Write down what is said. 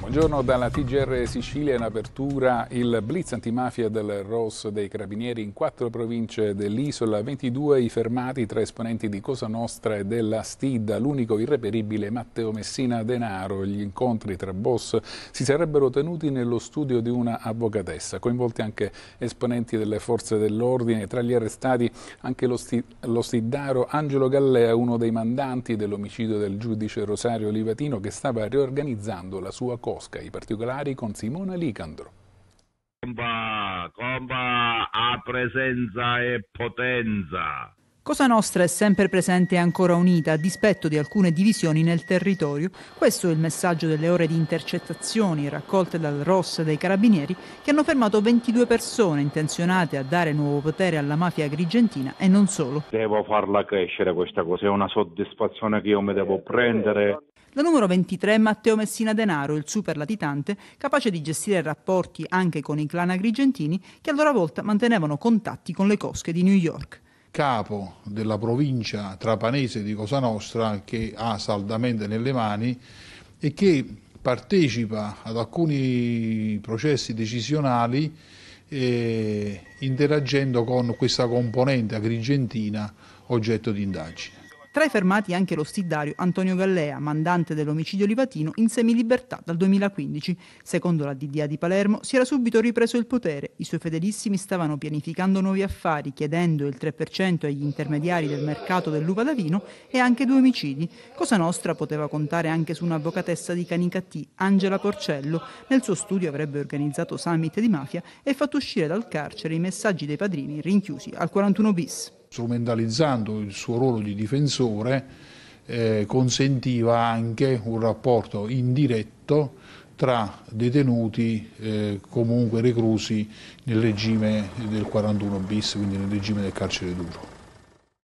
Buongiorno dalla TGR Sicilia in apertura il blitz antimafia del ROS dei Carabinieri in quattro province dell'isola, 22 i fermati, tra esponenti di Cosa Nostra e della Stida, l'unico irreperibile Matteo Messina Denaro. Gli incontri tra boss si sarebbero tenuti nello studio di una avvocatessa, coinvolti anche esponenti delle forze dell'ordine, tra gli arrestati anche lo, sti lo Stiddaro Angelo Gallea, uno dei mandanti dell'omicidio del giudice Rosario Livatino che stava riorganizzando la sua corte Cosca. I particolari con Simona Licandro. Comba, comba a presenza e potenza. Cosa Nostra è sempre presente e ancora unita, a dispetto di alcune divisioni nel territorio. Questo è il messaggio delle ore di intercettazioni raccolte dal ROS dei carabinieri, che hanno fermato 22 persone intenzionate a dare nuovo potere alla mafia agrigentina e non solo. Devo farla crescere questa cosa, è una soddisfazione che io mi devo prendere. La numero 23 è Matteo Messina Denaro, il super latitante, capace di gestire rapporti anche con i clan agrigentini che a loro volta mantenevano contatti con le cosche di New York capo della provincia trapanese di Cosa Nostra che ha saldamente nelle mani e che partecipa ad alcuni processi decisionali eh, interagendo con questa componente agrigentina oggetto di indagine. Tra i fermati anche lo stidario Antonio Gallea, mandante dell'omicidio Livatino in semilibertà dal 2015. Secondo la DDA di Palermo si era subito ripreso il potere, i suoi fedelissimi stavano pianificando nuovi affari, chiedendo il 3% agli intermediari del mercato dell'uva da vino e anche due omicidi. Cosa Nostra poteva contare anche su un'avvocatessa di Canicattì, Angela Porcello. Nel suo studio avrebbe organizzato summit di mafia e fatto uscire dal carcere i messaggi dei padrini rinchiusi al 41 bis. Strumentalizzando il suo ruolo di difensore eh, consentiva anche un rapporto indiretto tra detenuti eh, comunque reclusi nel regime del 41 bis, quindi nel regime del carcere duro.